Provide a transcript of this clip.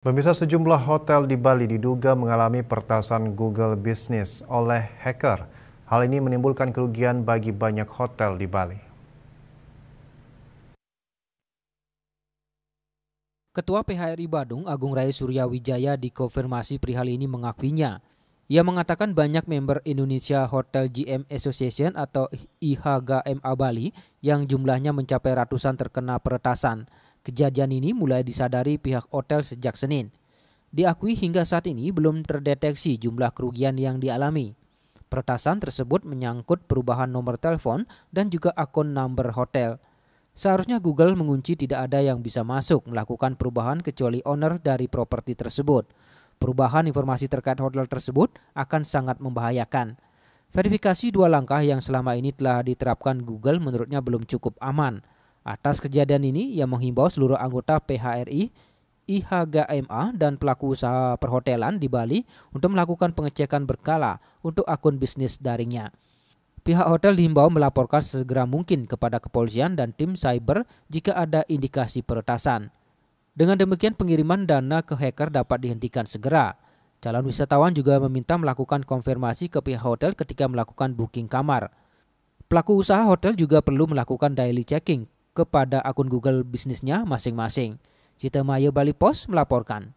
Pemirsa sejumlah hotel di Bali diduga mengalami pertasan Google Business oleh hacker. Hal ini menimbulkan kerugian bagi banyak hotel di Bali. Ketua PHRI Badung Agung Rai Suryawijaya dikonfirmasi perihal ini mengakuinya. Ia mengatakan banyak member Indonesia Hotel GM Association atau IHGMA Bali yang jumlahnya mencapai ratusan terkena peretasan. Kejadian ini mulai disadari pihak hotel sejak Senin. Diakui hingga saat ini belum terdeteksi jumlah kerugian yang dialami. Peretasan tersebut menyangkut perubahan nomor telepon dan juga akun number hotel. Seharusnya Google mengunci tidak ada yang bisa masuk melakukan perubahan kecuali owner dari properti tersebut. Perubahan informasi terkait hotel tersebut akan sangat membahayakan. Verifikasi dua langkah yang selama ini telah diterapkan Google menurutnya belum cukup aman. Atas kejadian ini, ia menghimbau seluruh anggota PHRI, IHGMA, dan pelaku usaha perhotelan di Bali untuk melakukan pengecekan berkala untuk akun bisnis daringnya. Pihak hotel dihimbau melaporkan sesegera mungkin kepada kepolisian dan tim cyber jika ada indikasi peretasan. Dengan demikian pengiriman dana ke hacker dapat dihentikan segera. Calon wisatawan juga meminta melakukan konfirmasi ke pihak hotel ketika melakukan booking kamar. Pelaku usaha hotel juga perlu melakukan daily checking kepada akun Google bisnisnya masing-masing. Cita Maya Bali Post melaporkan.